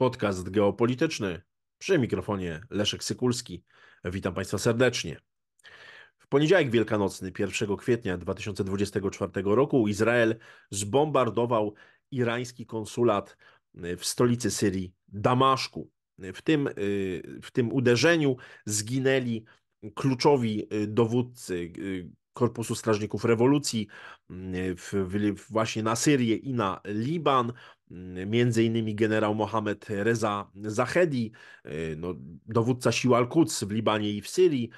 Podcast geopolityczny przy mikrofonie Leszek Sykulski. Witam Państwa serdecznie. W poniedziałek wielkanocny, 1 kwietnia 2024 roku, Izrael zbombardował irański konsulat y, w stolicy Syrii, Damaszku. W tym, y, w tym uderzeniu zginęli kluczowi y, dowódcy Korpusu Strażników Rewolucji mm, w, w, właśnie na Syrię i na Liban, mm, między innymi generał Mohamed Reza Zahedi, y, no, dowódca sił Al-Quds w Libanie i w Syrii,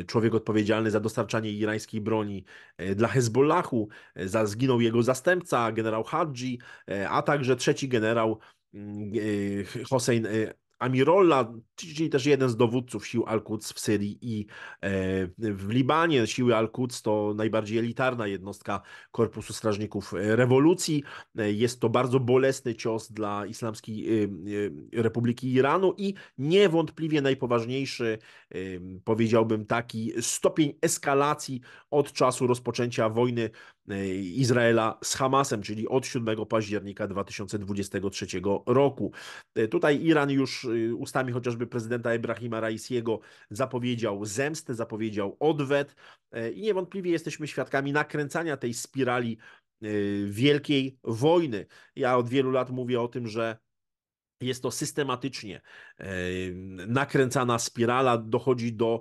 y, człowiek odpowiedzialny za dostarczanie irańskiej broni y, dla Hezbollahu, za, zginął jego zastępca, generał Hadji, a także trzeci generał mm, Hossein Amirolla, czyli też jeden z dowódców sił Al-Quds w Syrii i e, w Libanie. Siły Al-Quds to najbardziej elitarna jednostka Korpusu Strażników e, Rewolucji. E, jest to bardzo bolesny cios dla Islamskiej Republiki Iranu i niewątpliwie najpoważniejszy, powiedziałbym, taki stopień eskalacji od czasu rozpoczęcia wojny E, Izraela z Hamasem, czyli od 7 października 2023 roku. E, tutaj Iran już e, ustami chociażby prezydenta Ibrahima Raisiego zapowiedział zemstę, zapowiedział odwet i niewątpliwie jesteśmy świadkami nakręcania tej spirali wielkiej wojny. Ja od wielu lat mówię o tym, że jest to systematycznie nakręcana spirala, dochodzi do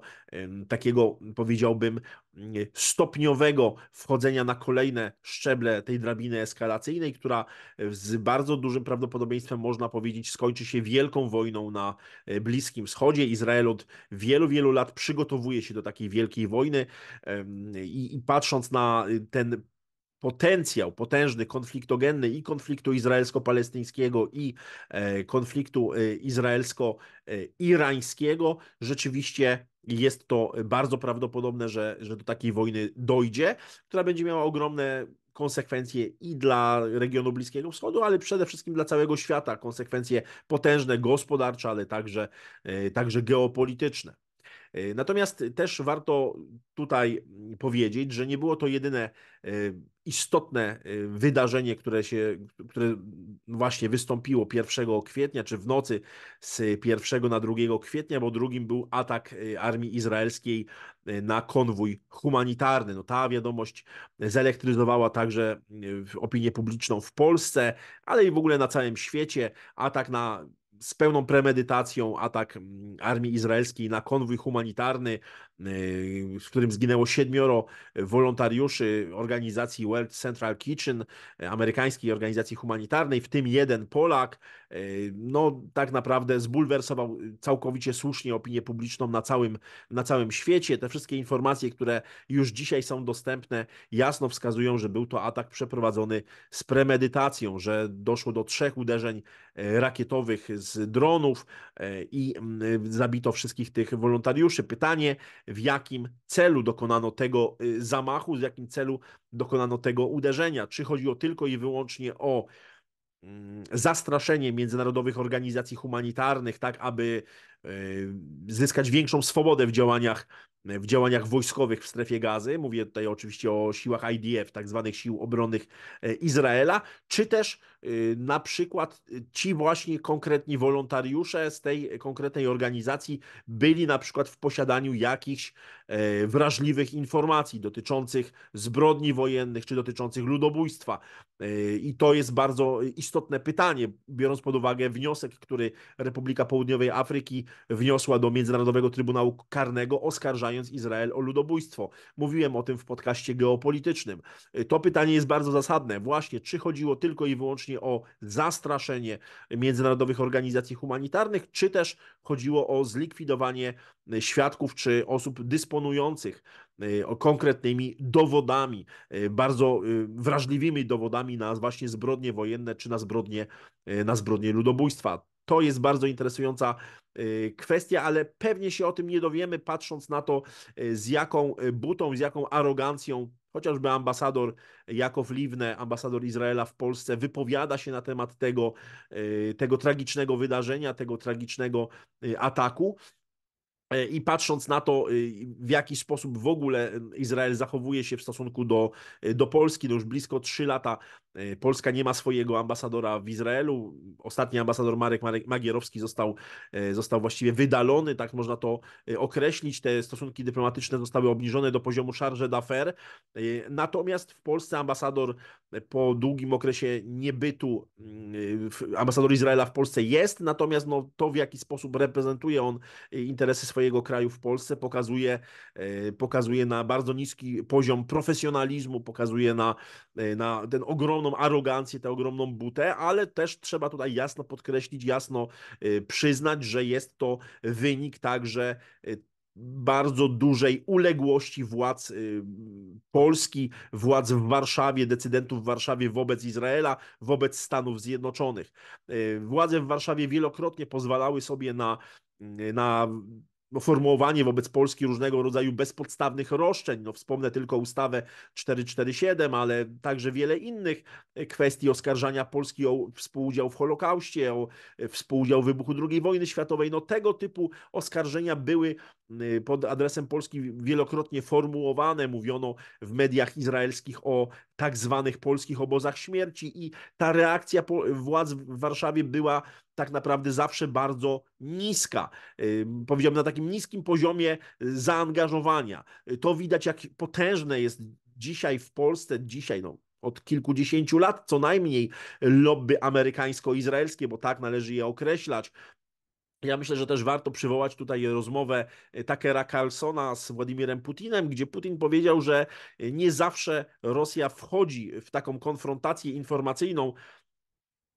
takiego, powiedziałbym, mm, stopniowego wchodzenia na kolejne szczeble tej drabiny eskalacyjnej, która e, z bardzo dużym prawdopodobieństwem, można powiedzieć, skończy się wielką wojną na e, Bliskim Wschodzie. Izrael od wielu, wielu lat przygotowuje się do takiej wielkiej wojny i, i patrząc na y, ten potencjał potężny, konfliktogenny i konfliktu izraelsko-palestyńskiego, i e, konfliktu e, izraelsko-irańskiego. Rzeczywiście jest to bardzo prawdopodobne, że, że do takiej wojny dojdzie, która będzie miała ogromne konsekwencje i dla regionu Bliskiego Wschodu, ale przede wszystkim dla całego świata, konsekwencje potężne, gospodarcze, ale także, e, także geopolityczne. Natomiast też warto tutaj mm, powiedzieć, że nie było to jedyne istotne y, wydarzenie, które się, które właśnie wystąpiło 1 kwietnia, czy w nocy z 1 na 2 kwietnia, bo drugim był atak y, armii izraelskiej y, na konwój humanitarny. No, ta wiadomość zelektryzowała także opinię publiczną w Polsce, ale i w ogóle na całym świecie. Atak na z pełną premedytacją atak mm, armii izraelskiej na konwój humanitarny, y, w którym zginęło siedmioro wolontariuszy organizacji World Central Kitchen, amerykańskiej organizacji humanitarnej, w tym jeden Polak. Y, no, tak naprawdę zbulwersował całkowicie słusznie opinię publiczną na całym, na całym świecie. Te wszystkie informacje, które już dzisiaj są dostępne, jasno wskazują, że był to atak przeprowadzony z premedytacją, że doszło do trzech uderzeń y, rakietowych z z dronów e, i zabito wszystkich tych wolontariuszy. Pytanie, w jakim celu dokonano tego y, zamachu, w jakim celu dokonano tego uderzenia? Czy chodziło tylko i wyłącznie o zastraszenie międzynarodowych organizacji humanitarnych, tak aby E, zyskać większą swobodę w działaniach, w działaniach wojskowych w strefie gazy. Mówię tutaj oczywiście o siłach IDF, tak zwanych sił obronnych e, Izraela, czy też e, na przykład ci właśnie konkretni wolontariusze z tej konkretnej organizacji byli na przykład w posiadaniu jakichś wrażliwych informacji dotyczących zbrodni wojennych czy dotyczących ludobójstwa. I to jest bardzo istotne pytanie, biorąc pod uwagę wniosek, który Republika Południowej Afryki wniosła do Międzynarodowego Trybunału Karnego, oskarżając Izrael o ludobójstwo. Mówiłem o tym w podcaście geopolitycznym. To pytanie jest bardzo zasadne. Właśnie, czy chodziło tylko i wyłącznie o zastraszenie międzynarodowych organizacji humanitarnych, czy też chodziło o zlikwidowanie świadków czy osób dysponujących e, konkretnymi dowodami, e, bardzo e, wrażliwymi dowodami na właśnie zbrodnie wojenne czy na zbrodnie, na zbrodnie ludobójstwa. To jest bardzo interesująca y, kwestia, ale pewnie się o tym nie dowiemy, patrząc na to, y, z jaką y, butą, z jaką arogancją chociażby ambasador Jakow Liwne, ambasador Izraela w Polsce, wypowiada się na temat tego, tego tragicznego wydarzenia, tego tragicznego ataku. E, I patrząc na to, y, w jaki sposób w ogóle y, Izrael zachowuje się w stosunku do, y, do Polski, no już blisko 3 lata Polska nie ma swojego ambasadora w Izraelu. Ostatni ambasador Marek, Magierowski został, został właściwie wydalony, tak można to określić. Te stosunki dyplomatyczne zostały obniżone do poziomu charge d'affaires. Natomiast w Polsce ambasador po długim okresie niebytu, ambasador Izraela w Polsce jest, natomiast no, to w jaki sposób reprezentuje on interesy swojego swojego kraju w Polsce, pokazuje, e, pokazuje na bardzo niski poziom profesjonalizmu, pokazuje na, e, na ten ogromną arogancję, tę ogromną butę, ale też trzeba tutaj jasno podkreślić, jasno e, przyznać, że jest to wynik także bardzo dużej uległości władz Polski, władz w Warszawie, decydentów w Warszawie wobec Izraela, wobec Stanów Zjednoczonych. Władze w Warszawie wielokrotnie pozwalały sobie na, na no, formułowanie wobec Polski różnego rodzaju bezpodstawnych roszczeń. No, wspomnę tylko ustawę 447, ale także wiele innych kwestii oskarżania Polski o współudział w Holokauście, o współudział w wybuchu II wojny światowej. No, tego typu oskarżenia były Y, pod adresem Polski wielokrotnie formułowane, mówiono w mediach izraelskich o tak zwanych polskich obozach śmierci i ta reakcja władz w Warszawie była tak naprawdę zawsze bardzo niska. Y, powiedziałbym na takim niskim poziomie y, zaangażowania. To widać, jak potężne jest dzisiaj w Polsce, dzisiaj no, od kilkudziesięciu lat co najmniej lobby amerykańsko-izraelskie, bo tak należy je określać, ja myślę, że też warto przywołać tutaj rozmowę e, Takera Carlsona z Władimirem Putinem, gdzie Putin powiedział, że e, nie zawsze Rosja wchodzi w taką konfrontację informacyjną,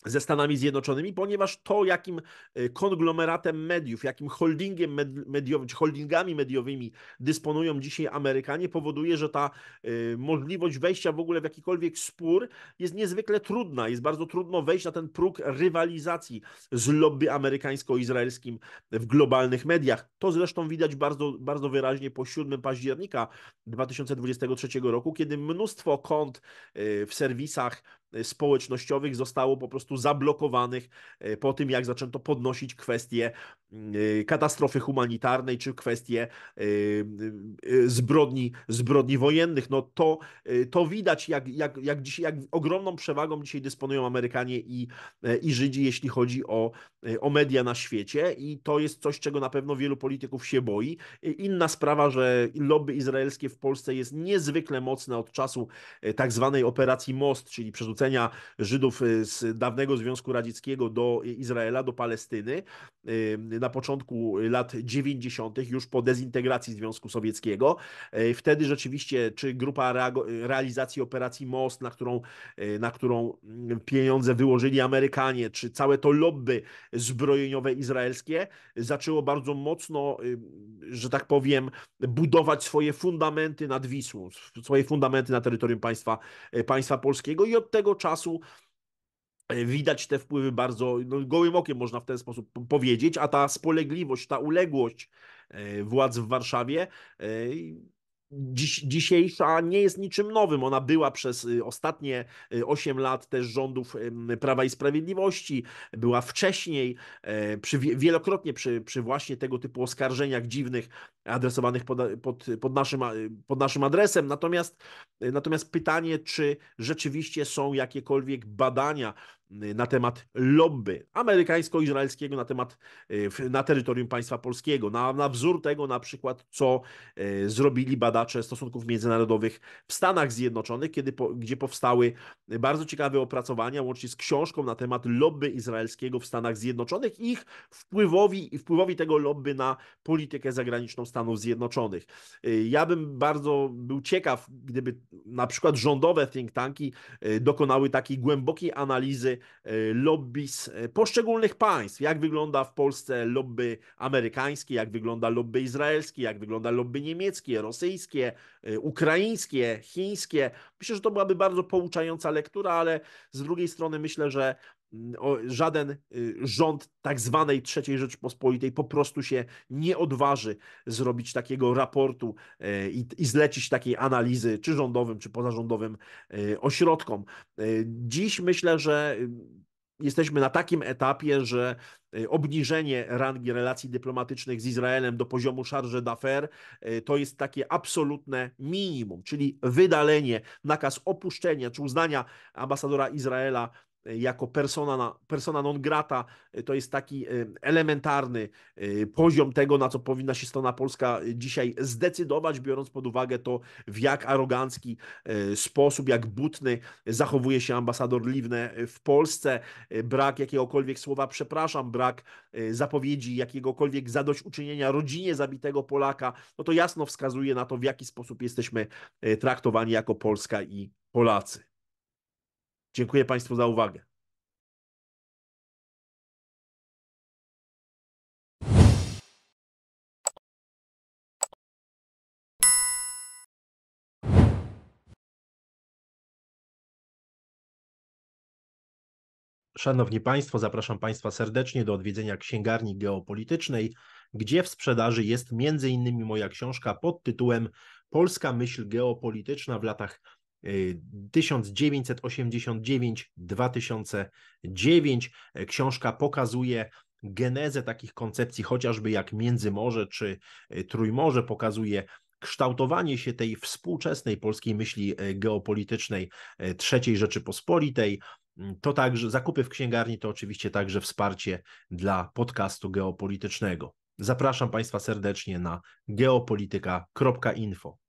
ze Stanami Zjednoczonymi, ponieważ to, jakim y, konglomeratem mediów, jakim holdingiem mediowym, czy holdingami mediowymi dysponują dzisiaj Amerykanie, powoduje, że ta y, możliwość wejścia w ogóle w jakikolwiek spór jest niezwykle trudna. Jest bardzo trudno wejść na ten próg rywalizacji z lobby amerykańsko-izraelskim w globalnych mediach. To zresztą widać bardzo, bardzo wyraźnie po 7 października 2023 roku, kiedy mnóstwo kont y, w serwisach Y, społecznościowych zostało po prostu zablokowanych y, po tym, jak zaczęto podnosić kwestie Y, katastrofy humanitarnej czy kwestie y, y, zbrodni, zbrodni wojennych. No to, to widać, jak, jak, jak, dzisiaj, jak ogromną przewagą dzisiaj dysponują Amerykanie i, e, i Żydzi, jeśli chodzi o, e, o media na świecie i to jest coś, czego na pewno wielu polityków się boi. Inna sprawa, że lobby izraelskie w Polsce jest niezwykle mocne od czasu e, tak zwanej operacji Most, czyli przerzucenia Żydów z dawnego Związku Radzieckiego do Izraela, do Palestyny na początku lat 90., już po dezintegracji Związku Sowieckiego. E, wtedy rzeczywiście, czy grupa realizacji operacji MOST, na którą, e, na którą mm, pieniądze wyłożyli Amerykanie, czy całe to lobby zbrojeniowe izraelskie zaczęło bardzo mocno, y, że tak powiem, budować swoje fundamenty nad Wisłą, swoje fundamenty na terytorium państwa, e, państwa polskiego i od tego czasu widać te wpływy bardzo, no, gołym okiem można w ten sposób powiedzieć, a ta spolegliwość, ta uległość e, władz w Warszawie e, dziś, dzisiejsza nie jest niczym nowym. Ona była przez y, ostatnie 8 y, lat też rządów Prawa i Sprawiedliwości, była wcześniej e, przy, wielokrotnie przy, przy właśnie tego typu oskarżeniach dziwnych adresowanych pod, pod, pod, naszym, pod naszym adresem. Natomiast, natomiast pytanie, czy rzeczywiście są jakiekolwiek badania, Y, na temat lobby amerykańsko-izraelskiego na temat y, na terytorium państwa polskiego. Na, na wzór tego na przykład, co y, zrobili badacze stosunków międzynarodowych w Stanach Zjednoczonych, kiedy, po, gdzie powstały bardzo ciekawe opracowania, łącznie z książką na temat lobby izraelskiego w Stanach Zjednoczonych i ich wpływowi, wpływowi tego lobby na politykę zagraniczną Stanów Zjednoczonych. Ja bym bardzo był ciekaw, gdyby na przykład rządowe think tanki dokonały takiej głębokiej analizy E, lobbys e, poszczególnych państw, jak wygląda w Polsce lobby amerykańskie, jak wygląda lobby izraelskie, jak wygląda lobby niemieckie, rosyjskie, e, ukraińskie, chińskie. Myślę, że to byłaby bardzo pouczająca lektura, ale z drugiej strony myślę, że żaden y, rząd tak zwanej III Rzeczypospolitej po prostu się nie odważy zrobić takiego raportu e, i, i, zlecić takiej analizy czy rządowym, czy pozarządowym e, ośrodkom. E, dziś myślę, że y, jesteśmy na takim etapie, że y, obniżenie rangi relacji dyplomatycznych z Izraelem do poziomu charge d'affaires to jest takie absolutne minimum, czyli wydalenie, nakaz opuszczenia czy uznania ambasadora Izraela Y, jako persona, persona non grata, y, to jest taki y, elementarny poziom tego, na co powinna się strona polska dzisiaj zdecydować, biorąc pod uwagę to, w jak arogancki sposób, jak butny zachowuje się ambasador Liwne w Polsce. Brak jakiegokolwiek słowa przepraszam, brak zapowiedzi jakiegokolwiek zadośćuczynienia rodzinie zabitego Polaka, no to jasno wskazuje na to, w jaki sposób jesteśmy traktowani jako Polska i Polacy. Dziękuję Państwu za uwagę. Szanowni Państwo, zapraszam Państwa serdecznie do odwiedzenia księgarni geopolitycznej, gdzie w sprzedaży jest m.in. moja książka pod tytułem Polska myśl geopolityczna w latach 1989-2009. Y, y, książka pokazuje genezę takich koncepcji, chociażby jak Międzymorze czy y, Trójmorze, pokazuje kształtowanie się tej współczesnej polskiej myśli geopolitycznej III Rzeczypospolitej. Mm, to także zakupy w księgarni, to oczywiście także wsparcie dla podcastu geopolitycznego. Zapraszam Państwa serdecznie na geopolityka.info.